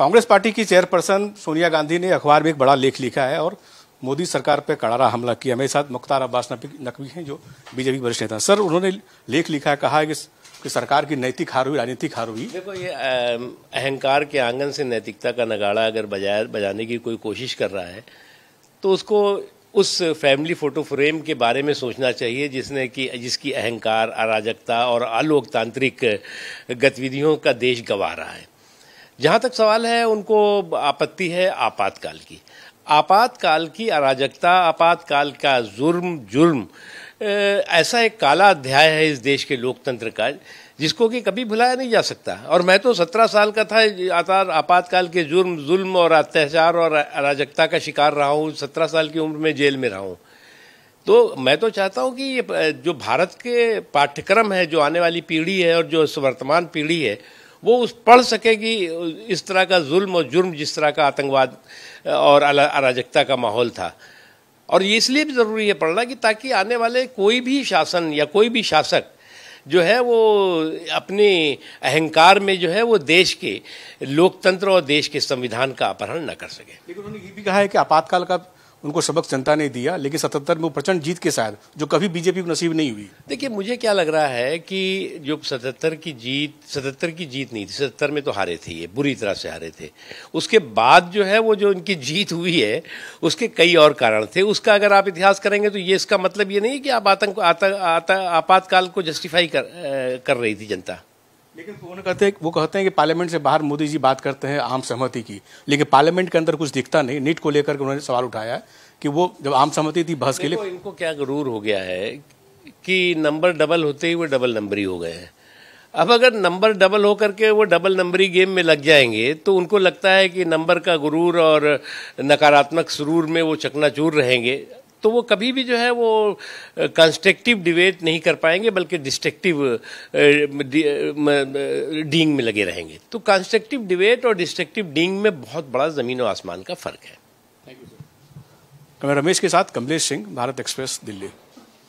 Congress party की chairperson Sonia Gandhi ने अखबार में एक बड़ा लेख लिखा है और मोदी सरकार पर कड़ारा हमला किया मेरे साथ मुख्तार अब्बास नकवी हैं जो बीजेपी वरिष्ठ नेता सर उन्होंने लेख लिखा है कहा है कि कि सरकार की नैतिक हार हुई राजनीतिक हार हुई देखो ये अहंकार के आंगन से नैतिकता का नगाड़ा अगर बजाय बजाने की कोई कोशिश कर रहा है तो उसको उस फैमिली फोटो फ्रेम के बारे में सोचना चाहिए जिसने कि जिसकी अहंकार अराजकता और अलोकतांत्रिक गतिविधियों का देश गंवा रहा है जहां तक सवाल है उनको आपत्ति है आपातकाल की आपातकाल की अराजकता आपातकाल का जुर्म जुर्म ऐसा एक काला अध्याय है इस देश के लोकतंत्र का जिसको कि कभी भुलाया नहीं जा सकता और मैं तो सत्रह साल का था आतार आपातकाल के जुर्म जुल्म और अत्याचार और अराजकता का शिकार रहा हूँ सत्रह साल की उम्र में जेल में रहा हूँ तो मैं तो चाहता हूँ कि ये जो भारत के पाठ्यक्रम है जो आने वाली पीढ़ी है और जो वर्तमान पीढ़ी है वो उस पढ़ सके कि इस तरह का जुल्म और जुर्म जिस तरह का आतंकवाद और अराजकता का माहौल था और ये इसलिए भी ज़रूरी है पढ़ना कि ताकि आने वाले कोई भी शासन या कोई भी शासक जो है वो अपने अहंकार में जो है वो देश के लोकतंत्र और देश के संविधान का अपहरण न कर सके लेकिन उन्होंने ये भी कहा है कि आपातकाल का उनको सबक जनता ने दिया लेकिन सतहत्तर में वो प्रचंड जीत के साथ जो कभी बीजेपी को नसीब नहीं हुई देखिए मुझे क्या लग रहा है कि जो सतहत्तर की जीत सतहत्तर की जीत नहीं थी सतहत्तर में तो हारे थे ये बुरी तरह से हारे थे उसके बाद जो है वो जो इनकी जीत हुई है उसके कई और कारण थे उसका अगर आप इतिहास करेंगे तो ये इसका मतलब ये नहीं कि आप आतंक आपातकाल को जस्टिफाई कर, कर रही थी जनता लेकिन उन्होंने कहते हैं वो कहते हैं कि पार्लियामेंट से बाहर मोदी जी बात करते हैं आम सहमति की लेकिन पार्लियामेंट के अंदर कुछ दिखता नहीं नीट को लेकर उन्होंने सवाल उठाया है कि वो जब आम सहमति थी बहस के लिए इनको क्या गरूर हो गया है कि नंबर डबल होते ही वो डबल नंबरी हो गए हैं अब अगर नंबर डबल होकर के वो डबल नंबरी गेम में लग जाएंगे तो उनको लगता है कि नंबर का गुरूर और नकारात्मक सुरूर में वो चकनाचूर रहेंगे तो वो कभी भी जो है वो कंस्ट्रक्टिव डिबेट नहीं कर पाएंगे बल्कि डिस्ट्रक्टिव डींग में लगे रहेंगे तो कंस्ट्रक्टिव डिबेट और डिस्ट्रक्टिव डींग में बहुत बड़ा ज़मीन और आसमान का फ़र्क है थैंक यू रमेश के साथ कमलेश सिंह भारत एक्सप्रेस दिल्ली